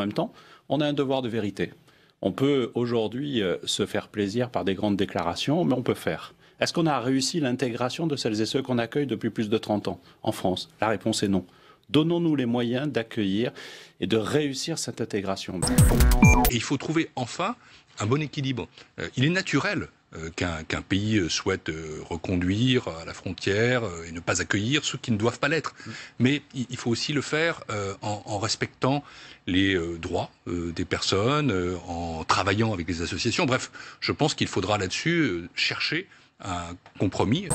En même temps, on a un devoir de vérité. On peut aujourd'hui euh, se faire plaisir par des grandes déclarations, mais on peut faire. Est-ce qu'on a réussi l'intégration de celles et ceux qu'on accueille depuis plus de 30 ans en France La réponse est non. Donnons-nous les moyens d'accueillir et de réussir cette intégration. Et il faut trouver enfin un bon équilibre. Euh, il est naturel euh, qu'un pays euh, souhaite euh, reconduire à la frontière et ne pas accueillir ceux qui ne doivent pas l'être. Mm. Mais il faut aussi le faire en, respectant les droits des personnes, en travaillant avec les associations. Bref, je pense qu'il faudra là-dessus chercher un compromis.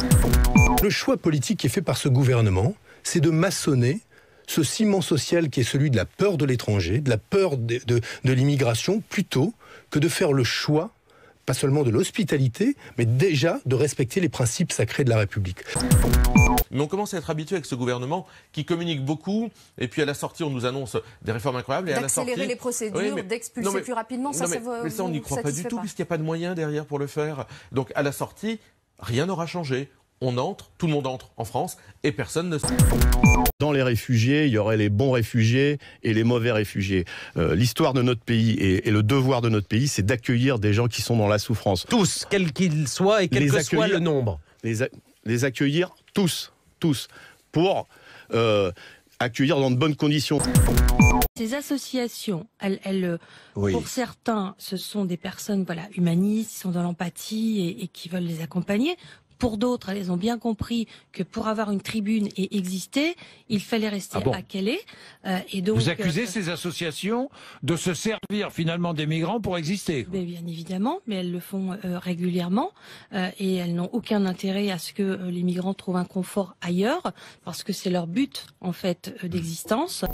Le choix politique qui est fait par ce gouvernement, c'est de maçonner ce ciment social qui est celui de la peur de l'étranger, de la peur de l'immigration, plutôt que de faire le choix pas seulement de l'hospitalité, mais déjà de respecter les principes sacrés de la République. Mais on commence à être habitué avec ce gouvernement qui communique beaucoup, et puis à la sortie, on nous annonce des réformes incroyables. D'accélérer les procédures, d'expulser plus rapidement, ça, ça, mais ça, on n'y croit pas du tout, puisqu'il n'y a pas de moyens derrière pour le faire. Donc à la sortie, rien n'aura changé on entre, tout le monde entre en France et personne ne Dans les réfugiés, il y aurait les bons réfugiés et les mauvais réfugiés. Euh, l'histoire de notre pays et, le devoir de notre pays, c'est d'accueillir des gens qui sont dans la souffrance. Tous, quels qu'ils soient et quel que soit le nombre. Les, accueillir tous, tous, pour euh, accueillir dans de bonnes conditions. Ces associations, pour certains, ce sont des personnes voilà, humanistes, qui sont dans l'empathie et, qui veulent les accompagner. Pour d'autres, elles ont bien compris que pour avoir une tribune et exister, il fallait rester ah à Calais. Euh, et donc, Vous accusez euh, ces associations de se servir finalement des migrants pour exister Bien évidemment, mais elles le font euh, régulièrement et elles n'ont aucun intérêt à ce que les migrants trouvent un confort ailleurs parce que c'est leur but en fait d'existence.